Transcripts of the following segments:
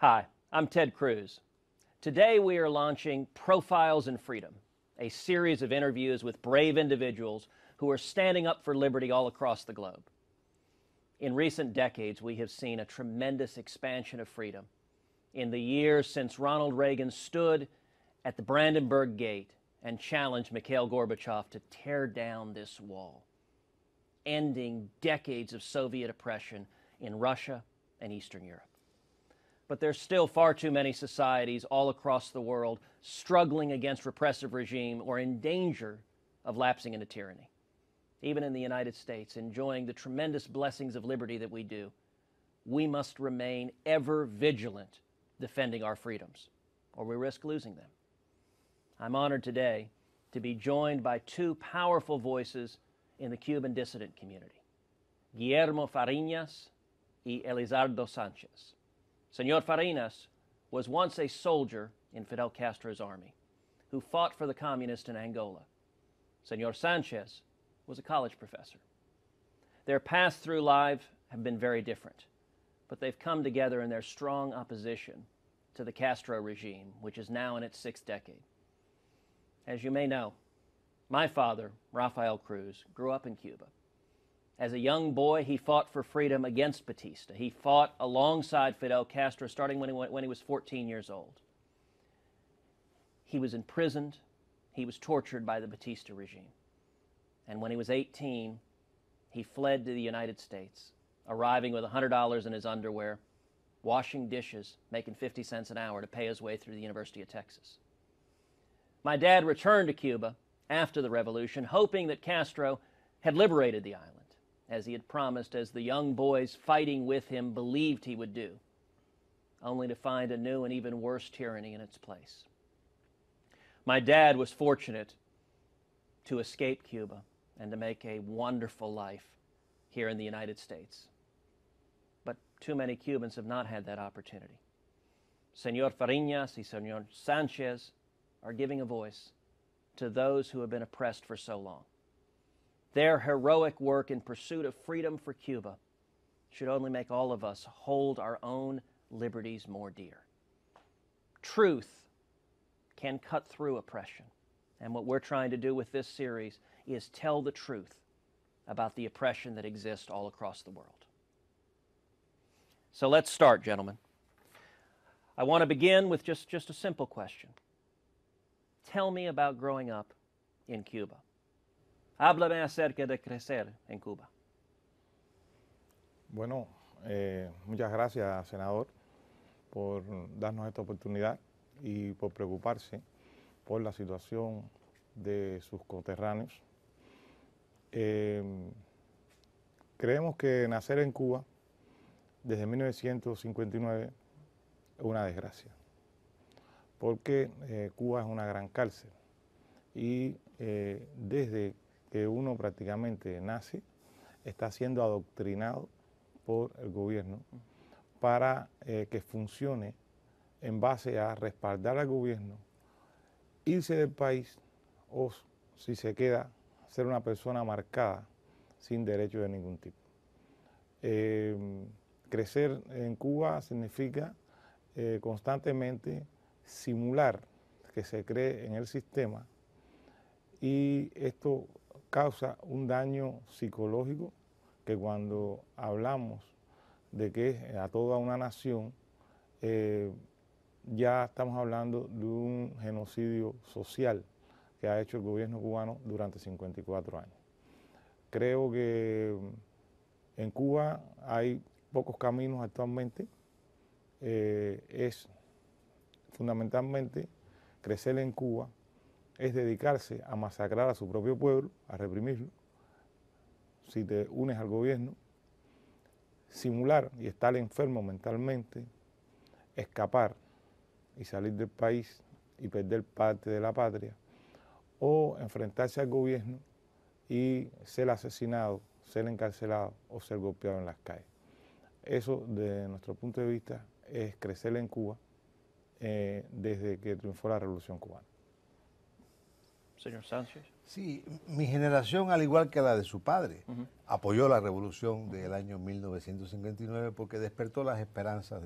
Hi, I'm Ted Cruz. Today we are launching Profiles in Freedom, a series of interviews with brave individuals who are standing up for liberty all across the globe. In recent decades, we have seen a tremendous expansion of freedom. In the years since Ronald Reagan stood at the Brandenburg Gate and challenged Mikhail Gorbachev to tear down this wall, ending decades of Soviet oppression in Russia and Eastern Europe but there's still far too many societies all across the world struggling against repressive regime or in danger of lapsing into tyranny. Even in the United States, enjoying the tremendous blessings of liberty that we do, we must remain ever vigilant defending our freedoms, or we risk losing them. I'm honored today to be joined by two powerful voices in the Cuban dissident community Guillermo Fariñas y Elizardo Sanchez. Senor Farinas was once a soldier in Fidel Castro's army who fought for the communists in Angola. Senor Sanchez was a college professor. Their paths through life have been very different, but they've come together in their strong opposition to the Castro regime, which is now in its sixth decade. As you may know, my father, Rafael Cruz, grew up in Cuba. As a young boy, he fought for freedom against Batista. He fought alongside Fidel Castro starting when he, went, when he was 14 years old. He was imprisoned. He was tortured by the Batista regime. And when he was 18, he fled to the United States, arriving with $100 in his underwear, washing dishes, making 50 cents an hour to pay his way through the University of Texas. My dad returned to Cuba after the revolution, hoping that Castro had liberated the island as he had promised, as the young boys fighting with him believed he would do, only to find a new and even worse tyranny in its place. My dad was fortunate to escape Cuba and to make a wonderful life here in the United States. But too many Cubans have not had that opportunity. Senor Fariñas and Senor Sanchez are giving a voice to those who have been oppressed for so long. Their heroic work in pursuit of freedom for Cuba should only make all of us hold our own liberties more dear. Truth can cut through oppression. And what we're trying to do with this series is tell the truth about the oppression that exists all across the world. So let's start, gentlemen. I want to begin with just, just a simple question. Tell me about growing up in Cuba. Háblame acerca de crecer en Cuba. Bueno, eh, muchas gracias, senador, por darnos esta oportunidad y por preocuparse por la situación de sus coterráneos. Eh, creemos que nacer en Cuba desde 1959 es una desgracia, porque eh, Cuba es una gran cárcel y desde que uno prácticamente nace, está siendo adoctrinado por el gobierno para eh, que funcione en base a respaldar al gobierno, irse del país o si se queda, ser una persona marcada sin derecho de ningún tipo. Em, crecer en Cuba significa eh, constantemente simular que se cree en el sistema y esto causa un daño psicológico que cuando hablamos de que a toda una nación, eh, ya estamos hablando de un genocidio social que ha hecho el gobierno cubano durante 54 años. Creo que en Cuba hay pocos caminos actualmente. Eh, es fundamentalmente crecer en Cuba, es dedicarse a masacrar a su propio pueblo, a reprimirlo, si te unes al gobierno, simular y estar enfermo mentalmente, escapar y salir del país y perder parte de la patria, o enfrentarse al gobierno y ser asesinado, ser encarcelado o ser golpeado en las calles. Eso, desde nuestro punto de vista, es crecer en Cuba eh, desde que triunfó la Revolución Cubana señor Sánchez? Sí, mi generación, al igual que la de su padre, apoyó la revolución del año 1959 porque despertó las esperanzas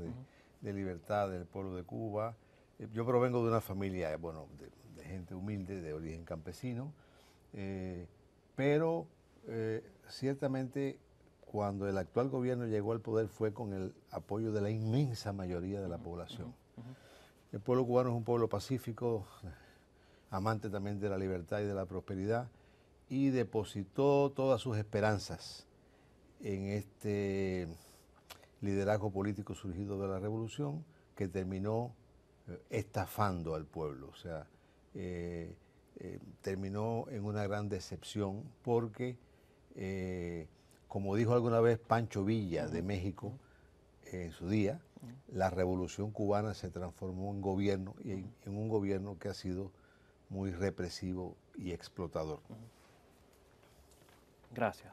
de, libertad del pueblo de Cuba. Eh, yo provengo de una familia, bueno, de, gente humilde, de origen campesino, eh, pero eh, ciertamente cuando el actual gobierno llegó al poder fue con el apoyo de la inmensa mayoría de la población. El pueblo cubano es un pueblo pacífico, amante también de la libertad y de la prosperidad, y depositó todas sus esperanzas en este liderazgo político surgido de la revolución que terminó eh, estafando al pueblo, o sea, eh, eh, terminó en una gran decepción porque, como dijo alguna vez Pancho Villa de México en su día, la revolución cubana se transformó en gobierno y en un gobierno que ha sido muy represivo y explotador. Gracias.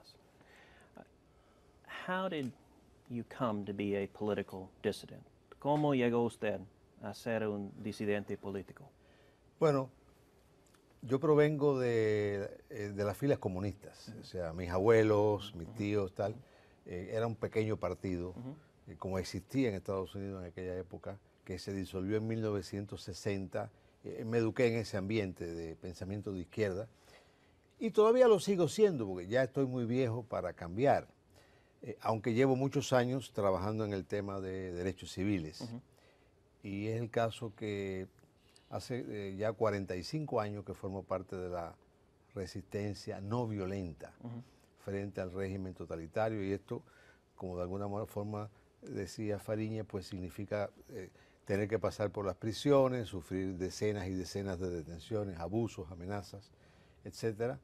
¿Cómo llegó usted a ser un disidente político? Bueno, yo provengo de, eh, de las filas comunistas, o sea, mis abuelos, mis tíos, tal. Eh, era un pequeño partido, eh, como existía en Estados Unidos en aquella época, que se disolvió en 1960 eh, me eduqué en ese ambiente de pensamiento de izquierda y todavía lo sigo siendo porque ya estoy muy viejo para cambiar, eh, aunque llevo muchos años trabajando en el tema de derechos civiles. Y es el caso que hace eh, ya 45 años que formo parte de la resistencia no violenta frente al régimen totalitario y esto, como de alguna forma decía Fariña, pues significa tener que pasar por las prisiones, sufrir decenas y decenas de detenciones, abusos, amenazas, etc.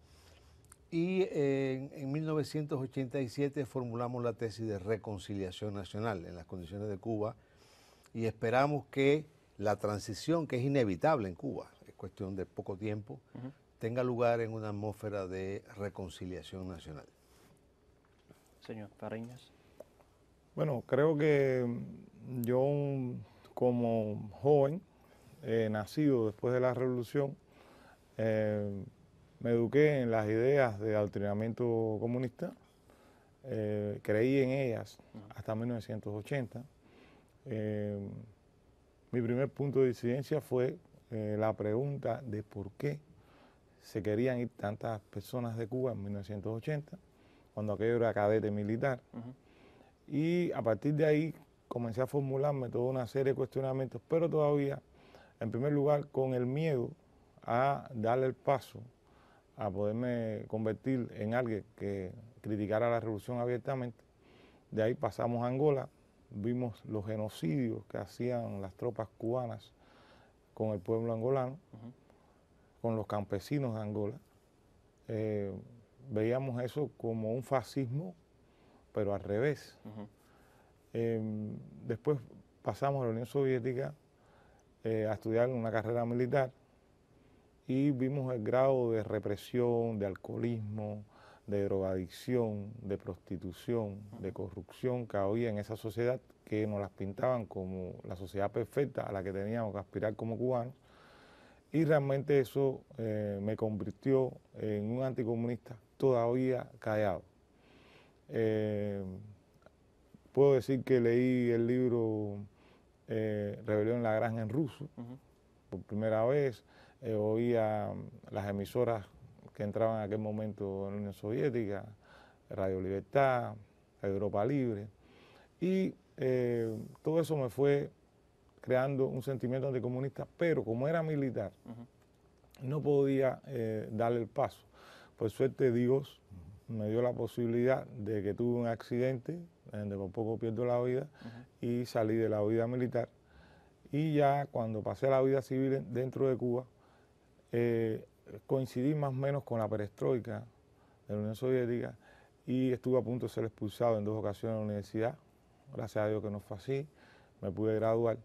Y eh, en 1987 formulamos la tesis de reconciliación nacional en las condiciones de Cuba y esperamos que la transición, que es inevitable en Cuba, es cuestión de poco tiempo, tenga lugar en una atmósfera de reconciliación nacional. Señor Pariñas. Bueno, creo que yo como joven, eh, nacido después de la revolución, eh, me eduqué en las ideas de adoctrinamiento comunista, eh, creí en ellas hasta 1980. mi primer punto de incidencia fue la pregunta de por qué se querían ir tantas personas de Cuba en 1980, cuando aquello era cadete militar. Y a partir de ahí comencé a formularme toda una serie de cuestionamientos, pero todavía, en primer lugar, con el miedo a darle el paso a poderme convertir en alguien que criticara la revolución abiertamente. De ahí pasamos a Angola, vimos los genocidios que hacían las tropas cubanas con el pueblo angolano, con los campesinos de Angola. Eh, veíamos eso como un fascismo, pero al revés. Em, después pasamos a la Unión Soviética eh, a estudiar una carrera militar y vimos el grado de represión, de alcoholismo, de drogadicción, de prostitución, de corrupción que había en esa sociedad que nos las pintaban como la sociedad perfecta a la que teníamos que aspirar como cubanos. Y realmente eso eh, me convirtió en un anticomunista todavía callado. Em, Puedo decir que leí el libro eh, Rebelión en la Granja en ruso por primera vez. Eh, oía las emisoras que entraban en aquel momento en la Unión Soviética, Radio Libertad, Europa Libre. Y eh, todo eso me fue creando un sentimiento anticomunista, pero como era militar, no podía darle el paso. Por suerte Dios me dio la posibilidad de que tuve un accidente, donde por poco pierdo la vida, y salí de la vida militar. Y ya cuando pasé a la vida civil dentro de Cuba, eh, coincidí más o menos con la perestroika de la Unión Soviética y estuve a punto de ser expulsado en dos ocasiones de la universidad. Gracias a Dios que no fue así, me pude graduar.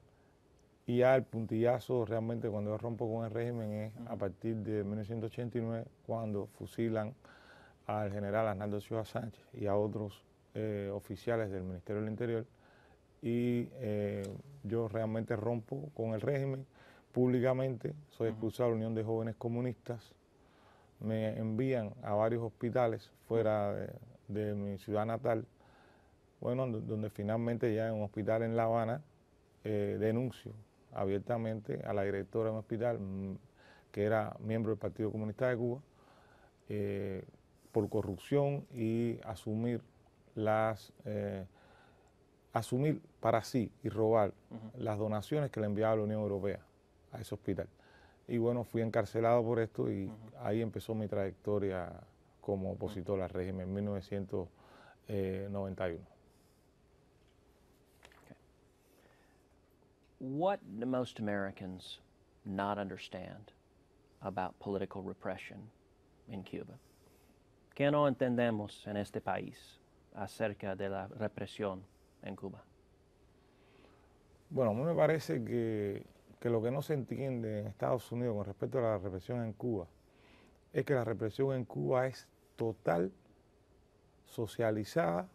Y ya el puntillazo realmente cuando yo rompo con el régimen es a partir de 1989, cuando fusilan al general Arnaldo Ciudad Sánchez y a otros eh, oficiales del Ministerio del Interior y eh, yo realmente rompo con el régimen públicamente, soy expulsado de la Unión de Jóvenes Comunistas, me envían a varios hospitales fuera de, mi ciudad natal, bueno, donde finalmente ya en un hospital en La Habana eh, denuncio abiertamente a la directora de un hospital mm, que era miembro del Partido Comunista de Cuba, por corrupción y asumir las eh, asumir para sí y robar las donaciones que le enviaba la Unión Europea a ese hospital. Y bueno, fui encarcelado por esto y ahí empezó mi trayectoria como opositor al régimen en 1991. What do most Americans not understand about political repression in Cuba? ¿Qué no entendemos en este país acerca de la represión en Cuba? Bueno, a mí me parece que, lo que no se entiende en Estados Unidos con respecto a la represión en Cuba es que la represión en Cuba es total, socializada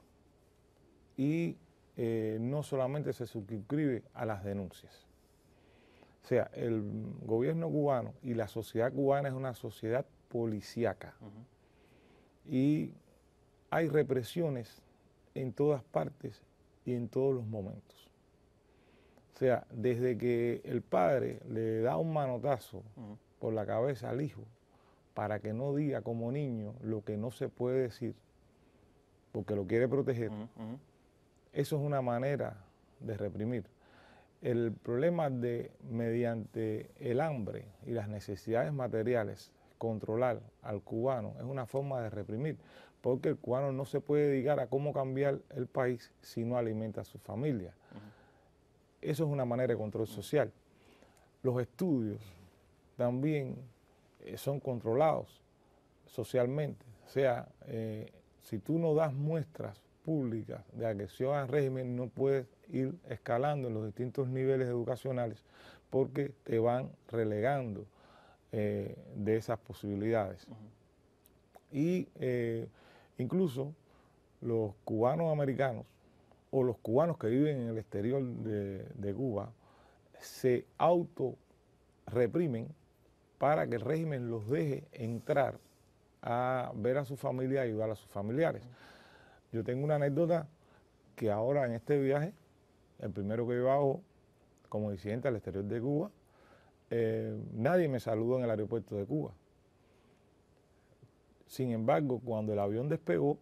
y eh, no solamente se suscribe a las denuncias. O sea, el gobierno cubano y la sociedad cubana es una sociedad policíaca y hay represiones en todas partes y en todos los momentos. O sea, desde que el padre le da un manotazo por la cabeza al hijo para que no diga como niño lo que no se puede decir, porque lo quiere proteger, eso es una manera de reprimir. El problema de mediante el hambre y las necesidades materiales controlar al cubano es una forma de reprimir, porque el cubano no se puede dedicar a cómo cambiar el país si no alimenta a su familia. Eso es una manera de control social. Los estudios también eh, son controlados socialmente. O sea, eh, si tú no das muestras públicas de agresión al régimen, no puedes ir escalando en los distintos niveles educacionales porque te van relegando eh, de esas posibilidades. Y eh, incluso los cubanos americanos o los cubanos que viven en el exterior de, Cuba se auto reprimen para que el régimen los deje entrar a ver a su familia y ayudar a sus familiares. Yo tengo una anécdota que ahora en este viaje, el primero que yo como disidente al exterior de Cuba, eh, nadie me saludó en el aeropuerto de Cuba. Sin embargo, cuando el avión despegó,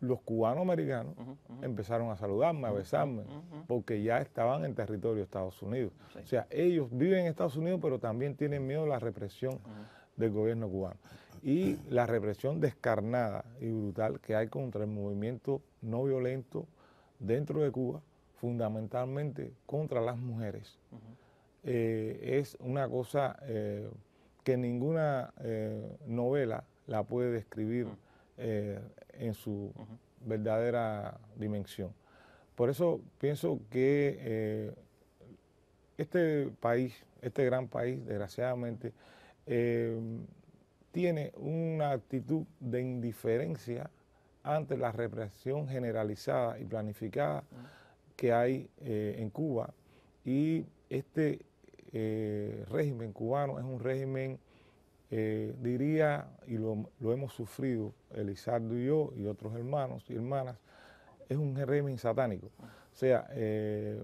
los cubanos americanos empezaron a saludarme, a besarme, porque ya estaban en territorio de Estados Unidos. O sea, ellos viven en Estados Unidos, pero también tienen miedo a la represión del gobierno cubano. Y la represión descarnada y brutal que hay contra el movimiento no violento dentro de Cuba, fundamentalmente contra las mujeres. Eh, es una cosa eh, que ninguna eh, novela la puede describir en su verdadera dimensión. Por eso pienso que este país, este gran país, desgraciadamente, tiene una actitud de indiferencia ante la represión generalizada y planificada que hay en Cuba y este el eh, régimen cubano es un régimen, eh, diría, y lo, hemos sufrido Elizardo y yo y otros hermanos y hermanas, es un régimen satánico. O sea, eh,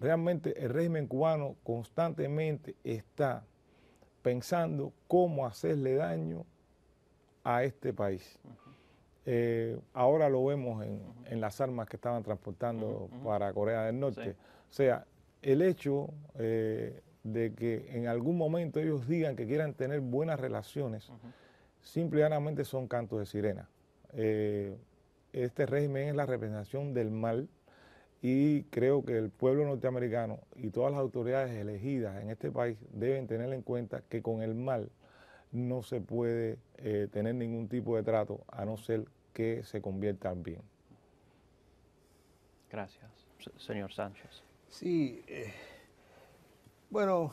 realmente el régimen cubano constantemente está pensando cómo hacerle daño a este país. ahora lo vemos en, las armas que estaban transportando para Corea del Norte. O sea, el hecho eh, de que en algún momento ellos digan que quieran tener buenas relaciones, simplemente son cantos de sirena. Eh, este régimen es la representación del mal y creo que el pueblo norteamericano y todas las autoridades elegidas en este país deben tener en cuenta que con el mal no se puede eh, tener ningún tipo de trato a no ser que se convierta en bien. Gracias, señor Sánchez. Sí, eh, bueno,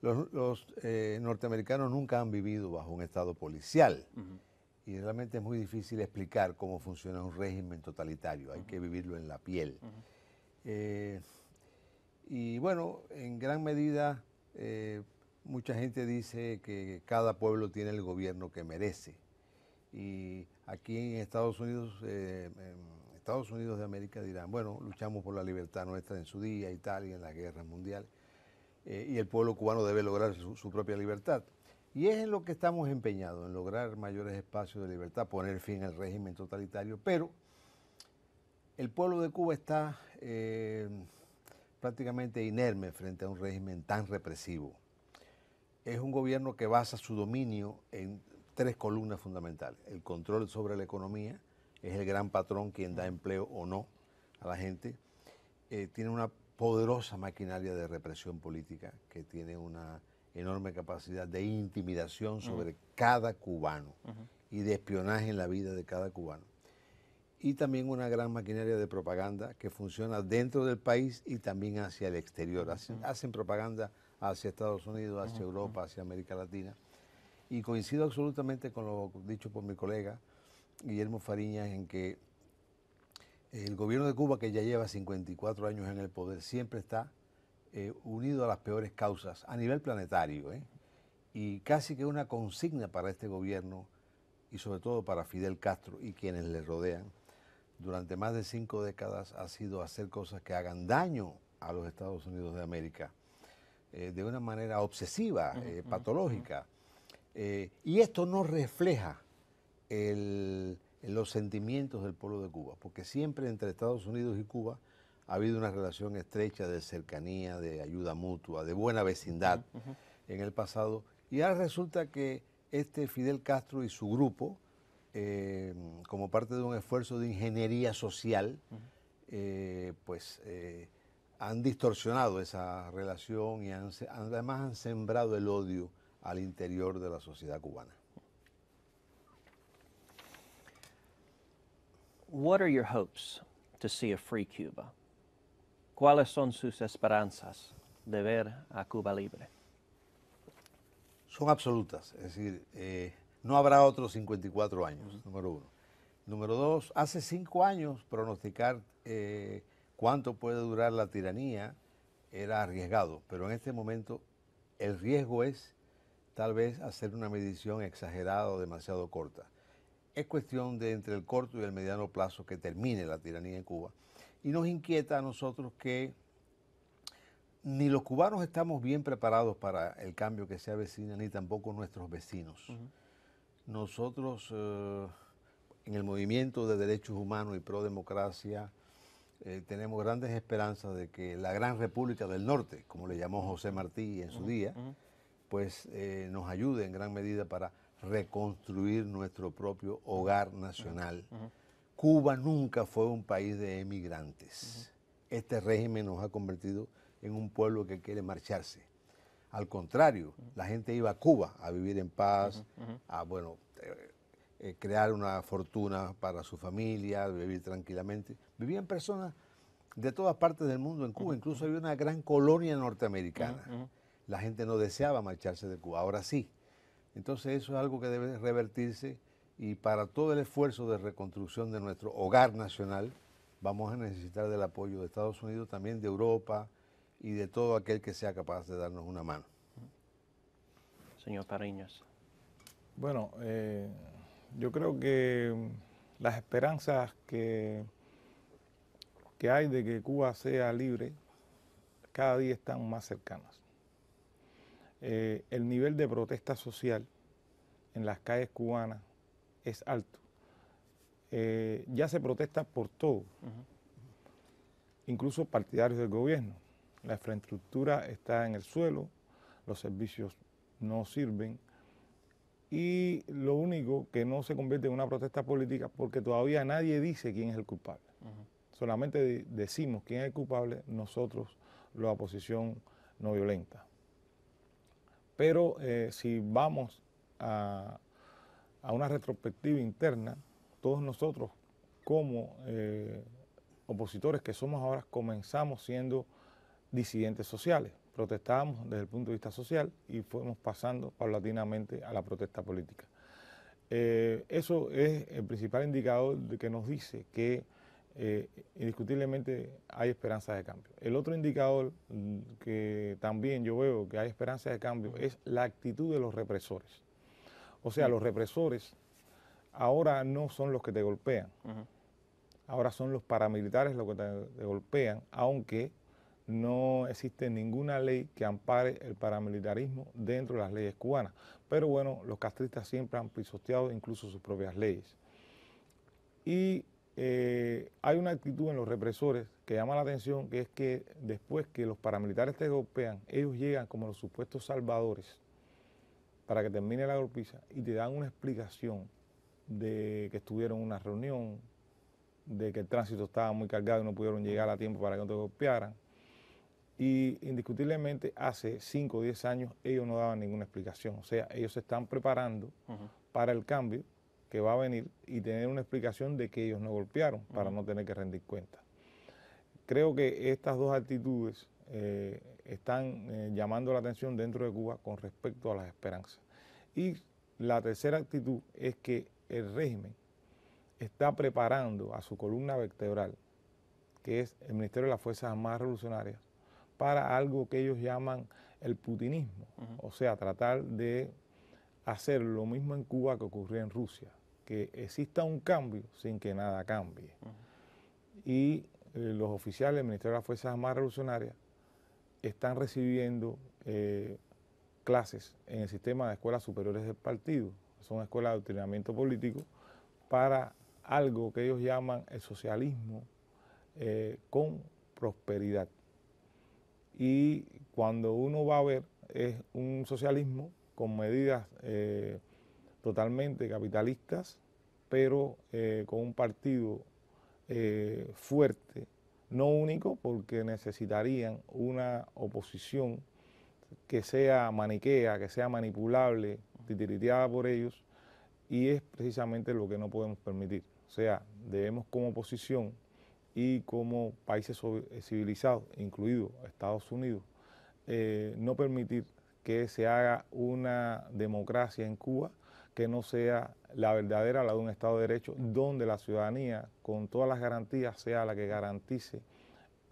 los, eh, norteamericanos nunca han vivido bajo un estado policial y realmente es muy difícil explicar cómo funciona un régimen totalitario, hay que vivirlo en la piel. Eh, y bueno, en gran medida mucha gente dice que cada pueblo tiene el gobierno que merece. Y aquí en Estados Unidos em, Estados Unidos de América dirán, bueno, luchamos por la libertad nuestra en su día Italia, en las guerras mundiales, eh, y el pueblo cubano debe lograr su, propia libertad. Y es en lo que estamos empeñados, en lograr mayores espacios de libertad, poner fin al régimen totalitario, pero el pueblo de Cuba está eh, prácticamente inerme frente a un régimen tan represivo. Es un gobierno que basa su dominio en tres columnas fundamentales, el control sobre la economía, es el gran patrón quien da empleo o no a la gente, eh, tiene una poderosa maquinaria de represión política que tiene una enorme capacidad de intimidación sobre cada cubano y de espionaje en la vida de cada cubano. Y también una gran maquinaria de propaganda que funciona dentro del país y también hacia el exterior. hacen propaganda hacia Estados Unidos, hacia Europa, hacia América Latina. Y coincido absolutamente con lo dicho por mi colega, Guillermo Fariñas en que el gobierno de Cuba, que ya lleva 54 años en el poder, siempre está eh, unido a las peores causas a nivel planetario. ¿eh? Y casi que una consigna para este gobierno y sobre todo para Fidel Castro y quienes le rodean durante más de cinco décadas ha sido hacer cosas que hagan daño a los Estados Unidos de América eh, de una manera obsesiva, patológica. y esto no refleja los sentimientos del pueblo de Cuba, porque siempre entre Estados Unidos y Cuba ha habido una relación estrecha de cercanía, de ayuda mutua, de buena vecindad en el pasado. Y ahora resulta que este Fidel Castro y su grupo, eh, como parte de un esfuerzo de ingeniería social, eh, pues eh, han distorsionado esa relación y además han sembrado el odio al interior de la sociedad cubana. your hopes see free Cuba? ¿Cuáles son sus esperanzas de ver a Cuba libre? Son absolutas, es decir, eh, no habrá otros 54 años, número uno. Número dos, hace cinco años pronosticar eh, cuánto puede durar la tiranía era arriesgado, pero en este momento el riesgo es tal vez hacer una medición exagerada o demasiado corta es cuestión de entre el corto y el mediano plazo que termine la tiranía en Cuba. Y nos inquieta a nosotros que ni los cubanos estamos bien preparados para el cambio que se avecina, ni tampoco nuestros vecinos. Nosotros, eh, en el movimiento de derechos humanos y pro democracia, eh, tenemos grandes esperanzas de que la Gran República del Norte, como le llamó José Martí en su día, pues eh, nos ayude en gran medida para reconstruir nuestro propio hogar nacional. Cuba nunca fue un país de emigrantes. Este régimen nos ha convertido en un pueblo que quiere marcharse. Al contrario, la gente iba a Cuba a vivir en paz, a bueno, eh, eh, crear una fortuna para su familia, vivir tranquilamente. Vivían personas de todas partes del mundo en Cuba, incluso había una gran colonia norteamericana. La gente no deseaba marcharse de Cuba, ahora sí. Entonces eso es algo que debe revertirse y para todo el esfuerzo de reconstrucción de nuestro hogar nacional vamos a necesitar del apoyo de Estados Unidos, también de Europa y de todo aquel que sea capaz de darnos una mano. Señor Pariños. Bueno, eh, yo creo que mm, las esperanzas que, que hay de que Cuba sea libre cada día están más cercanas. Eh, el nivel de protesta social en las calles cubanas es alto. Eh, ya se protesta por todo, incluso partidarios del gobierno. La infraestructura está en el suelo, los servicios no sirven y lo único que no se convierte en una protesta política porque todavía nadie dice quién es el culpable. Solamente decimos quién es el culpable nosotros, la oposición no violenta. Pero eh, si vamos a, una retrospectiva interna, todos nosotros como eh, opositores que somos ahora comenzamos siendo disidentes sociales. Protestábamos desde el punto de vista social y fuimos pasando paulatinamente a la protesta política. Eh, eso es el principal indicador de que nos dice que eh, indiscutiblemente hay esperanza de cambio. El otro indicador mm, que también yo veo que hay esperanza de cambio es la actitud de los represores. O sea, mm. los represores ahora no son los que te golpean, ahora son los paramilitares los que te, te golpean, aunque no existe ninguna ley que ampare el paramilitarismo dentro de las leyes cubanas. Pero bueno, los castristas siempre han pisoteado incluso sus propias leyes. Y eh, hay una actitud en los represores que llama la atención, que es que después que los paramilitares te golpean, ellos llegan como los supuestos salvadores para que termine la golpiza y te dan una explicación de que estuvieron en una reunión, de que el tránsito estaba muy cargado y no pudieron llegar a tiempo para que no te golpearan. Y indiscutiblemente hace 5 o 10 años ellos no daban ninguna explicación. O sea, ellos se están preparando para el cambio que va a venir y tener una explicación de que ellos no golpearon para no tener que rendir cuenta. Creo que estas dos actitudes eh, están eh, llamando la atención dentro de Cuba con respecto a las esperanzas. Y la tercera actitud es que el régimen está preparando a su columna vertebral, que es el Ministerio de las Fuerzas Armadas Revolucionarias, para algo que ellos llaman el putinismo, o sea, tratar de hacer lo mismo en Cuba que ocurrió en Rusia, que exista un cambio sin que nada cambie. Y eh, los oficiales del Ministerio de las Fuerzas Armadas Revolucionarias están recibiendo eh, clases en el sistema de escuelas superiores del partido, son escuelas de entrenamiento político, para algo que ellos llaman el socialismo eh, con prosperidad. Y cuando uno va a ver, es un socialismo con medidas totalmente capitalistas, pero eh, con un partido eh, fuerte, no único, porque necesitarían una oposición que sea maniquea, que sea manipulable, titiriteada por ellos, y es precisamente lo que no podemos permitir. O sea, debemos como oposición y como países eh, civilizados, incluido Estados Unidos, no permitir que se haga una democracia en Cuba que no sea la verdadera, la de un Estado de Derecho, donde la ciudadanía, con todas las garantías, sea la que garantice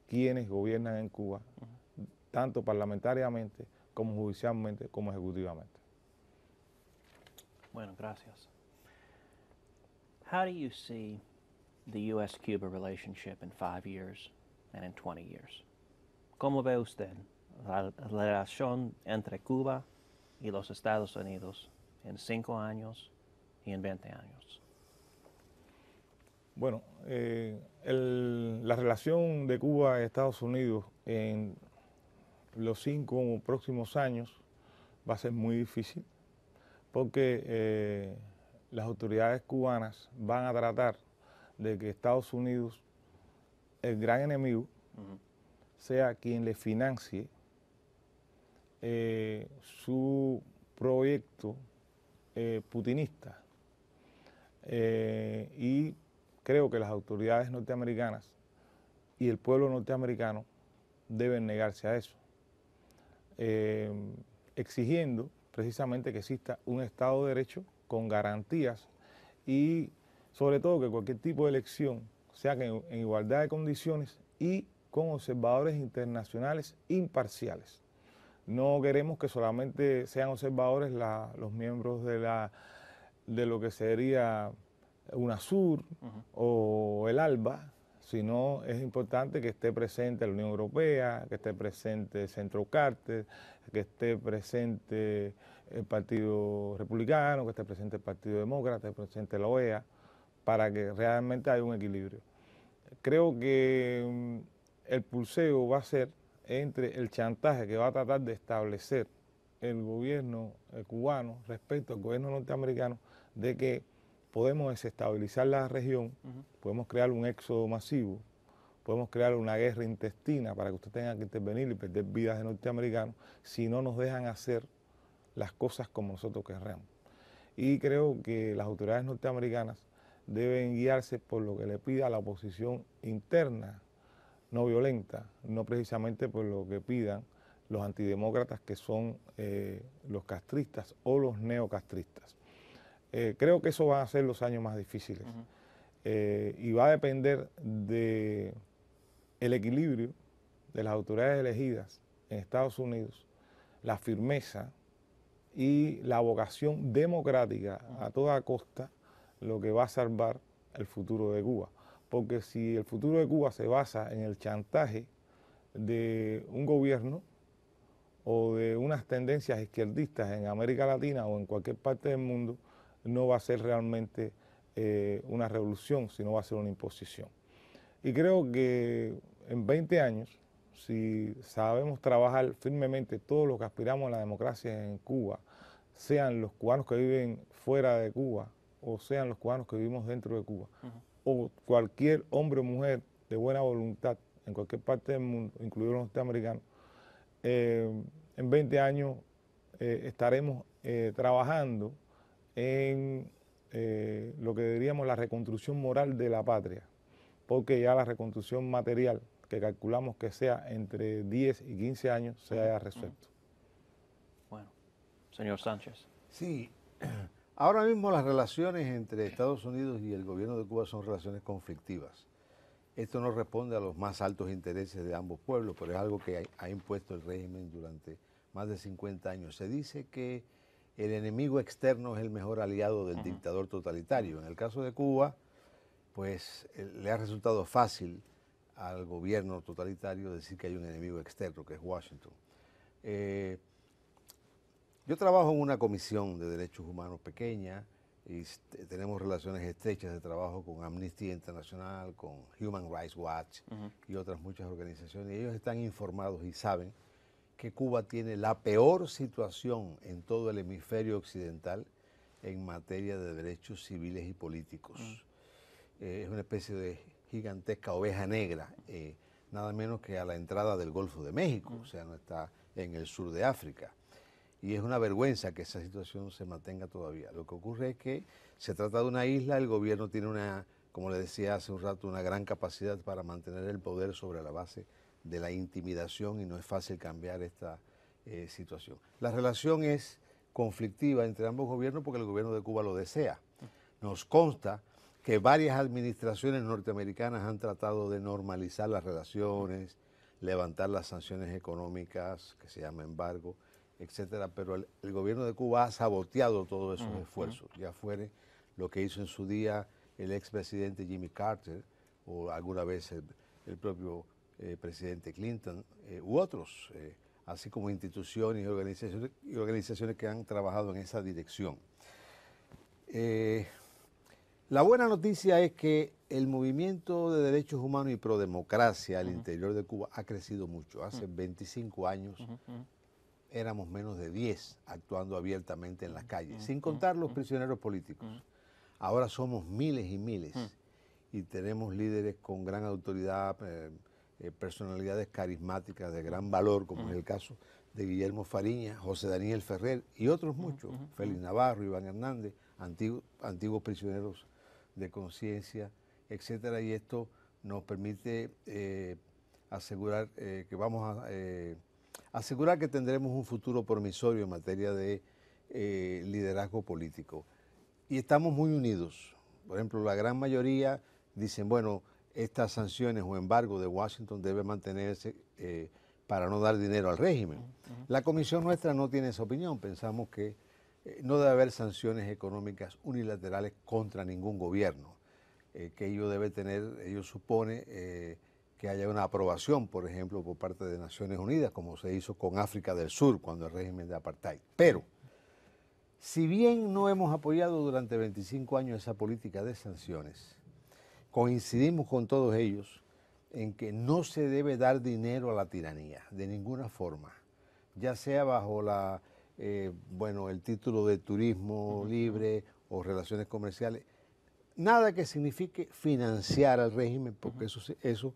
quienes gobiernan en Cuba, tanto parlamentariamente como judicialmente, como ejecutivamente. Bueno, gracias. How do you see the U.S.-Cuba relationship in five years and in 20 years? ¿Cómo ve usted la relación entre Cuba y los Estados Unidos en cinco años y en 20 años? Bueno, eh, la relación de Cuba y Estados Unidos en los cinco próximos años va a ser muy difícil porque eh, las autoridades cubanas van a tratar de que Estados Unidos, el gran enemigo, sea quien le financie eh, su proyecto eh, putinista eh, y creo que las autoridades norteamericanas y el pueblo norteamericano deben negarse a eso, eh, exigiendo precisamente que exista un Estado de Derecho con garantías y sobre todo que cualquier tipo de elección sea en igualdad de condiciones y con observadores internacionales imparciales. No queremos que solamente sean observadores los miembros de, la, de lo que sería UNASUR o el ALBA, sino es importante que esté presente la Unión Europea, que esté presente el Centro Carter, que esté presente el Partido Republicano, que esté presente el Partido Demócrata, que esté presente la OEA, para que realmente haya un equilibrio. Creo que mm, el pulseo va a ser entre el chantaje que va a tratar de establecer el gobierno eh, cubano respecto al gobierno norteamericano de que podemos desestabilizar la región, podemos crear un éxodo masivo, podemos crear una guerra intestina para que usted tenga que intervenir y perder vidas de norteamericanos si no nos dejan hacer las cosas como nosotros queremos. Y creo que las autoridades norteamericanas deben guiarse por lo que le pida la oposición interna no violenta, no precisamente por lo que pidan los antidemócratas que son eh, los castristas o los neocastristas. Eh, creo que eso va a ser los años más difíciles eh, y va a depender del equilibrio de las autoridades elegidas en Estados Unidos, la firmeza y la vocación democrática a toda costa, lo que va a salvar el futuro de Cuba porque si el futuro de Cuba se basa en el chantaje de un gobierno o de unas tendencias izquierdistas en América Latina o en cualquier parte del mundo, no va a ser realmente eh, una revolución, sino va a ser una imposición. Y creo que en 20 años, si sabemos trabajar firmemente todos los que aspiramos a la democracia en Cuba, sean los cubanos que viven fuera de Cuba o sean los cubanos que vivimos dentro de Cuba, o cualquier hombre o mujer de buena voluntad en cualquier parte del mundo, incluido los norteamericanos, eh, en 20 años eh, estaremos eh, trabajando en lo que diríamos la reconstrucción moral de la patria, porque ya la reconstrucción material que calculamos que sea entre 10 y 15 años se haya resuelto. Bueno, señor Sánchez. Sí, Ahora mismo las relaciones entre Estados Unidos y el gobierno de Cuba son relaciones conflictivas. Esto no responde a los más altos intereses de ambos pueblos, pero es algo que ha impuesto el régimen durante más de 50 años. Se dice que el enemigo externo es el mejor aliado del dictador totalitario. En el caso de Cuba, pues eh, le ha resultado fácil al gobierno totalitario decir que hay un enemigo externo, que es Washington. Eh, yo trabajo en una comisión de derechos humanos pequeña y este, tenemos relaciones estrechas de trabajo con Amnistía Internacional, con Human Rights Watch y otras muchas organizaciones. Y ellos están informados y saben que Cuba tiene la peor situación en todo el hemisferio occidental en materia de derechos civiles y políticos. Eh, es una especie de gigantesca oveja negra, eh, nada menos que a la entrada del Golfo de México, o sea, no está en el sur de África y es una vergüenza que esa situación se mantenga todavía. Lo que ocurre es que se trata de una isla, el gobierno tiene una, como le decía hace un rato, una gran capacidad para mantener el poder sobre la base de la intimidación y no es fácil cambiar esta eh, situación. La relación es conflictiva entre ambos gobiernos porque el gobierno de Cuba lo desea. Nos consta que varias administraciones norteamericanas han tratado de normalizar las relaciones, levantar las sanciones económicas, que se llama embargo, etcétera, pero el, gobierno de Cuba ha saboteado todos esos esfuerzos, ya fuere lo que hizo en su día el expresidente Jimmy Carter o alguna vez el, propio eh, presidente Clinton eh, u otros, eh, así como instituciones y organizaciones, que han trabajado en esa dirección. la buena noticia es que el movimiento de derechos humanos y pro democracia al interior de Cuba ha crecido mucho. Hace 25 años éramos menos de 10 actuando abiertamente en las mm, calles, mm, sin mm, contar los prisioneros políticos. Ahora somos miles y miles y tenemos líderes con gran autoridad, eh, eh, personalidades carismáticas de gran valor, como es el caso de Guillermo Fariña, José Daniel Ferrer y otros muchos, Félix Navarro, Iván Hernández, antiguos prisioneros de conciencia, etcétera, y esto nos permite eh, asegurar que vamos a asegurar que tendremos un futuro promisorio en materia de eh, liderazgo político. Y estamos muy unidos. Por ejemplo, la gran mayoría dicen, bueno, estas sanciones o embargo de Washington debe mantenerse eh, para no dar dinero al régimen. La comisión nuestra no tiene esa opinión. Pensamos que eh, no debe haber sanciones económicas unilaterales contra ningún gobierno, que ello debe tener, ello supone que haya una aprobación, por ejemplo, por parte de Naciones Unidas, como se hizo con África del Sur cuando el régimen de apartheid. Pero, si bien no hemos apoyado durante 25 años esa política de sanciones, coincidimos con todos ellos en que no se debe dar dinero a la tiranía, de ninguna forma, ya sea bajo la, eh, bueno, el título de turismo libre o relaciones comerciales, nada que signifique financiar al régimen, porque eso, eso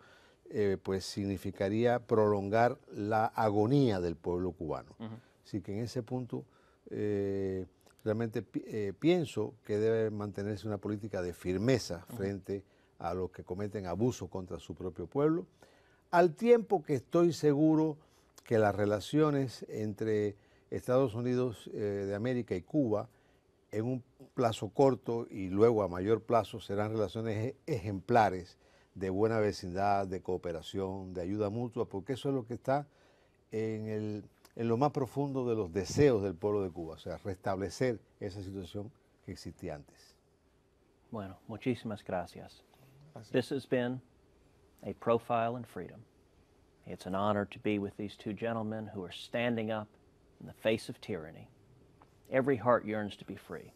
eh, pues significaría prolongar la agonía del pueblo cubano. Así que en ese punto eh, realmente eh, pienso que debe mantenerse una política de firmeza frente a los que cometen abuso contra su propio pueblo, al tiempo que estoy seguro que las relaciones entre Estados Unidos de América y Cuba en un plazo corto y luego a mayor plazo serán relaciones e-, ejemplares de buena vecindad, de cooperación, de ayuda mutua, porque eso es lo que está en, el, en lo más profundo de los deseos del pueblo de Cuba, o sea, restablecer esa situación que existía antes. Bueno, muchísimas gracias. gracias. This has been a profile in freedom. It's an honor to be with these two gentlemen who are standing up in the face of tyranny. Every heart yearns to be free.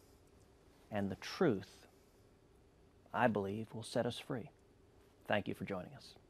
And the truth, I believe, will set us free. Thank you for joining us.